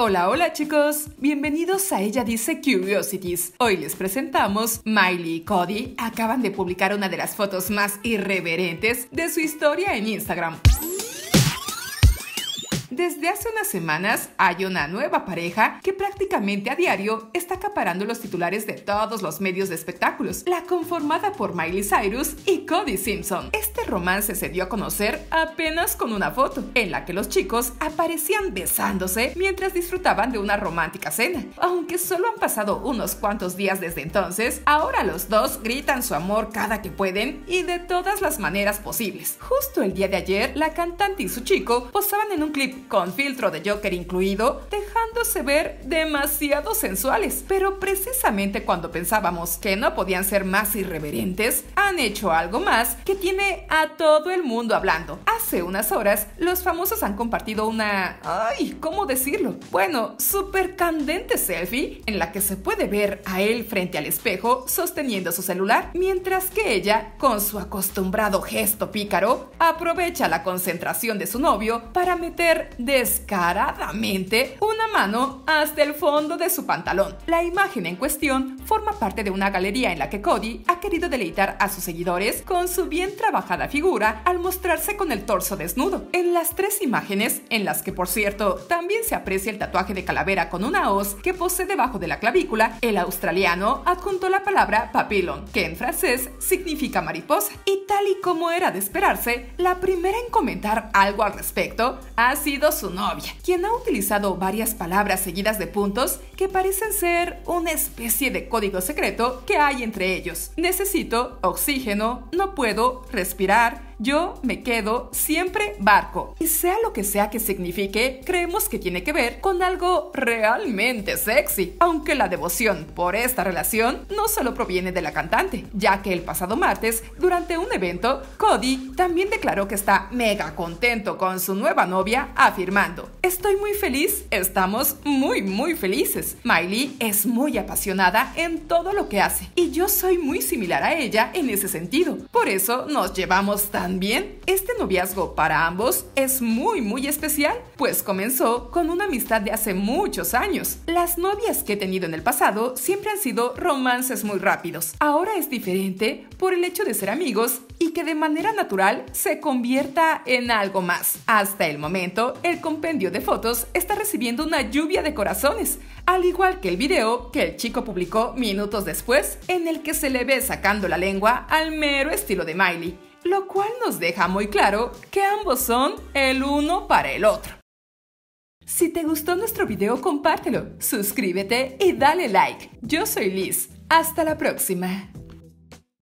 Hola, hola chicos, bienvenidos a Ella Dice Curiosities. Hoy les presentamos, Miley y Cody acaban de publicar una de las fotos más irreverentes de su historia en Instagram. Desde hace unas semanas hay una nueva pareja que prácticamente a diario está acaparando los titulares de todos los medios de espectáculos, la conformada por Miley Cyrus y Cody Simpson. Este romance se dio a conocer apenas con una foto, en la que los chicos aparecían besándose mientras disfrutaban de una romántica cena. Aunque solo han pasado unos cuantos días desde entonces, ahora los dos gritan su amor cada que pueden y de todas las maneras posibles. Justo el día de ayer, la cantante y su chico posaban en un clip con filtro de Joker incluido, dejándose ver demasiado sensuales. Pero precisamente cuando pensábamos que no podían ser más irreverentes, han hecho algo más que tiene a todo el mundo hablando. Hace unas horas, los famosos han compartido una... ¡Ay! ¿Cómo decirlo? Bueno, súper candente selfie en la que se puede ver a él frente al espejo sosteniendo su celular, mientras que ella, con su acostumbrado gesto pícaro, aprovecha la concentración de su novio para meter descaradamente un hasta el fondo de su pantalón. La imagen en cuestión forma parte de una galería en la que Cody ha querido deleitar a sus seguidores con su bien trabajada figura al mostrarse con el torso desnudo. En las tres imágenes, en las que por cierto también se aprecia el tatuaje de calavera con una hoz que posee debajo de la clavícula, el australiano adjuntó la palabra papillon, que en francés significa mariposa. Y tal y como era de esperarse, la primera en comentar algo al respecto ha sido su novia, quien ha utilizado varias palabras palabras seguidas de puntos que parecen ser una especie de código secreto que hay entre ellos. Necesito oxígeno, no puedo respirar, yo me quedo siempre barco. Y sea lo que sea que signifique, creemos que tiene que ver con algo realmente sexy. Aunque la devoción por esta relación no solo proviene de la cantante, ya que el pasado martes, durante un evento, Cody también declaró que está mega contento con su nueva novia, afirmando, estoy muy feliz, estamos muy, muy felices. Miley es muy apasionada en todo lo que hace y yo soy muy similar a ella en ese sentido. Por eso nos llevamos tan también, este noviazgo para ambos es muy muy especial, pues comenzó con una amistad de hace muchos años. Las novias que he tenido en el pasado siempre han sido romances muy rápidos. Ahora es diferente por el hecho de ser amigos y que de manera natural se convierta en algo más. Hasta el momento, el compendio de fotos está recibiendo una lluvia de corazones, al igual que el video que el chico publicó minutos después, en el que se le ve sacando la lengua al mero estilo de Miley lo cual nos deja muy claro que ambos son el uno para el otro. Si te gustó nuestro video, compártelo, suscríbete y dale like. Yo soy Liz. Hasta la próxima.